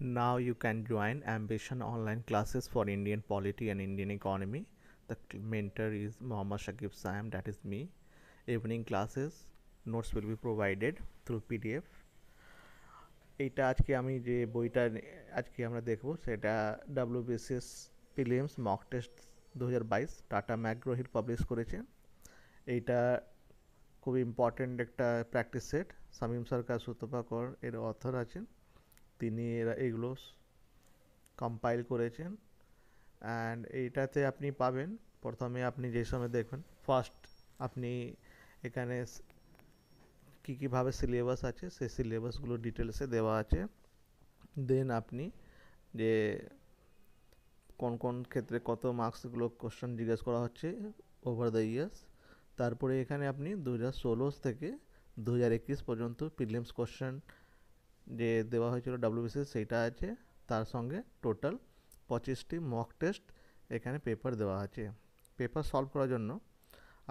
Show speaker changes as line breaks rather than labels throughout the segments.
Now you can join Ambition online classes for Indian polity and Indian economy. The mentor is mohammad Shakib Sam, that is me. Evening classes, notes will be provided through PDF. এটা আজকে আমি যে বইটা আজকে আমরা দেখব সেটা WBCS prelims mock test দু টাটা ম্যাগ্রোহিল পাবলিশ করেছে এইটা খুব ইম্পর্ট্যান্ট একটা প্র্যাকটিস সেট সামিম সরকার সুতপাকর এর অথর আছেন তিনি এরা এগুলো কম্পাইল করেছেন অ্যান্ড এইটাতে আপনি পাবেন প্রথমে আপনি যে সময় দেখবেন ফার্স্ট আপনি এখানে কী কীভাবে সিলেবাস আছে সেই সিলেবাসগুলো ডিটেলসে দেওয়া আছে দেন আপনি যে কোন কোন ক্ষেত্রে কত মার্কসগুলো কোশ্চেন জিজ্ঞেস করা হচ্ছে ওভার দ্য ইয়ার্স তারপরে এখানে আপনি দু থেকে দু পর্যন্ত প্রিলিমস কোশ্চেন যে দেওয়া হয়েছিল ডাব্লিউবিসিএস সেইটা আছে তার সঙ্গে টোটাল পঁচিশটি মক টেস্ট এখানে পেপার দেওয়া আছে পেপার সলভ করার জন্য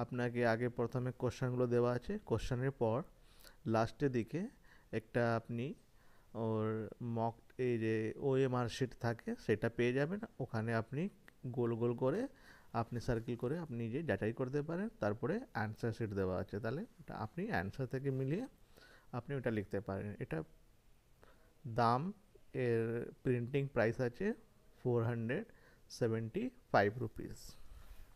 আপনাকে আগে প্রথমে কোশ্চেনগুলো দেওয়া আছে কোশ্চেনের পর লাস্টের দিকে একটা আপনি ওর মক এই যে ওএমআর শিট থাকে সেটা পেয়ে যাবেন ওখানে আপনি গোল গোল করে আপনি সার্কেল করে আপনি যে যাচাই করতে পারেন তারপরে অ্যান্সার শিট দেওয়া আছে তাহলে আপনি অ্যান্সার থেকে মিলিয়ে আপনি ওটা লিখতে পারেন এটা দাম এর প্রিন্টিং প্রাইস আছে four hundred seventy five rupees